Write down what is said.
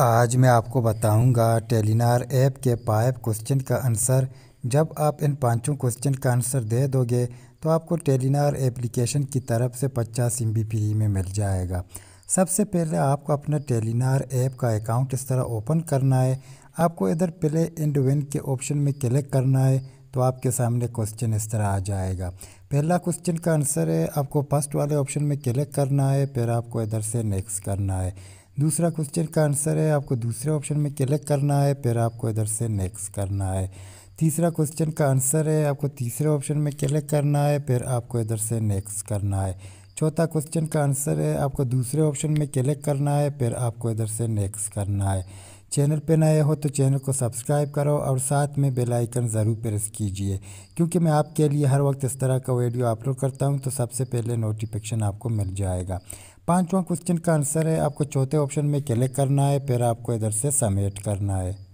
आज मैं आपको बताऊंगा टेलीनार ऐप के पाइप क्वेश्चन का आंसर जब आप इन पांचों क्वेश्चन का आंसर दे दोगे तो आपको टेलीनार एप्लीकेशन की तरफ से पचास एम फ्री में मिल जाएगा सबसे पहले आपको अपना टेलीनार ऐप का अकाउंट इस तरह ओपन करना है आपको इधर प्ले एंड विन के ऑप्शन में क्लिक करना है तो आपके सामने क्वेश्चन इस तरह आ जाएगा पहला क्वेश्चन का आंसर है आपको फर्स्ट वाले ऑप्शन में क्लिक करना है फिर आपको इधर से नेक्स्ट करना है दूसरा क्वेश्चन का आंसर है आपको दूसरे ऑप्शन में क्लिक करना है फिर आपको इधर से नेक्स्ट करना है तीसरा क्वेश्चन का आंसर है आपको तीसरे ऑप्शन में क्लिक करना है फिर आपको इधर से नेक्स्ट करना है चौथा क्वेश्चन का आंसर है आपको दूसरे ऑप्शन में क्लिक करना है फिर आपको इधर से नेक्स्ट करना है चैनल पे नए हो तो चैनल को सब्सक्राइब करो और साथ में बेल आइकन ज़रूर प्रेस कीजिए क्योंकि मैं आपके लिए हर वक्त इस तरह का वीडियो अपलोड करता हूँ तो सबसे पहले नोटिफिकेशन आपको मिल जाएगा पांचवा क्वेश्चन का आंसर है आपको चौथे ऑप्शन में क्लिक करना है फिर आपको इधर से सबमिट करना है